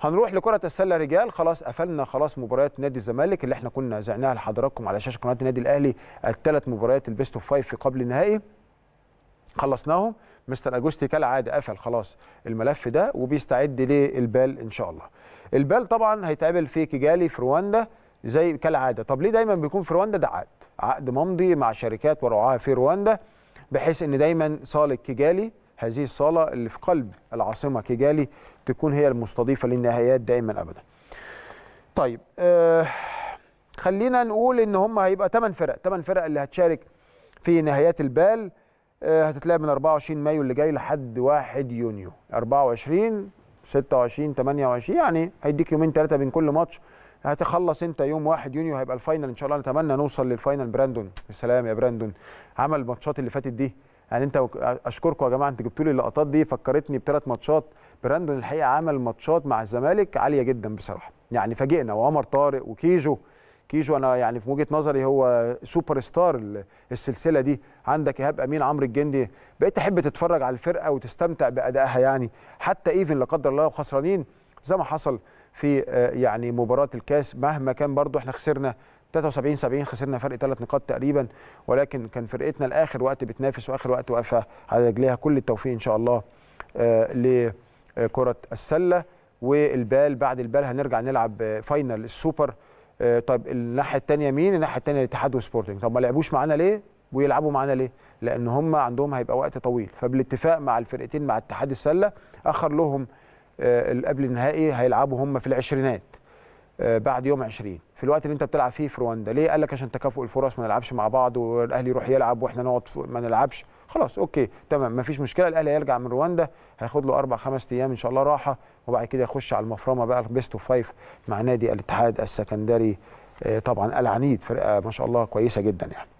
هنروح لكره السله رجال خلاص قفلنا خلاص مباريات نادي الزمالك اللي احنا كنا زعناها لحضراتكم على شاشه قناه النادي الاهلي الثلاث مباريات البيست اوف فايف في قبل النهائي خلصناهم مستر اجوستي كالعاده قفل خلاص الملف ده وبيستعد للبال ان شاء الله البال طبعا هيتقابل في كيجالي في رواندا زي كالعاده طب ليه دايما بيكون في رواندا ده عقد عقد ممضي مع شركات ورعاها في رواندا بحيث ان دايما صالح كيجالي هذه الصاله اللي في قلب العاصمه كيجالي تكون هي المستضيفه للنهايات دائما ابدا. طيب آه خلينا نقول ان هم هيبقى 8 فرق 8 فرق اللي هتشارك في نهايات البال آه هتتلعب من 24 مايو اللي جاي لحد 1 يونيو 24 26 28 يعني هيديك يومين ثلاثه بين كل ماتش هتخلص انت يوم 1 يونيو هيبقى الفاينل ان شاء الله نتمنى نوصل للفاينل براندون السلام يا براندون عمل الماتشات اللي فاتت دي يعني انت اشكركم يا جماعه انتوا جبتوا لي اللقطات دي فكرتني بثلاث ماتشات براندون الحقيقه عمل ماتشات مع الزمالك عاليه جدا بصراحه يعني فاجئنا وعمر طارق وكيجو كيجو انا يعني في وجهه نظري هو سوبر ستار السلسله دي عندك ايهاب امين عمرو الجندي بقيت تحب تتفرج على الفرقه وتستمتع بادائها يعني حتى ايفن لا قدر الله خسرانين زي ما حصل في آه، يعني مباراه الكاس مهما كان برضو احنا خسرنا 73 70 خسرنا فرق ثلاث نقاط تقريبا ولكن كان فرقتنا لاخر وقت بتنافس واخر وقت واقفه على رجليها كل التوفيق ان شاء الله آه، لكره السله والبال بعد البال هنرجع نلعب آه، فاينل السوبر آه، طب الناحيه الثانيه مين الناحيه الثانيه الاتحاد وسبورتنج طب ما لعبوش معانا ليه ويلعبوا معانا ليه لان هم عندهم هيبقى وقت طويل فبالاتفاق مع الفرقتين مع اتحاد السله اخر لهم قبل النهائي هيلعبوا هم في العشرينات آه، بعد يوم 20 في الوقت اللي انت بتلعب فيه في رواندا ليه قال لك عشان تكافؤ الفرص ما نلعبش مع بعض والاهلي يروح يلعب واحنا نقعد ما نلعبش خلاص اوكي تمام ما فيش مشكله الاهلي هيرجع من رواندا هياخد له اربع خمس ايام ان شاء الله راحه وبعد كده يخش على المفرمه بقى البيست اوف فايف مع نادي الاتحاد السكندري آه، طبعا العنيد فرقه ما شاء الله كويسه جدا يعني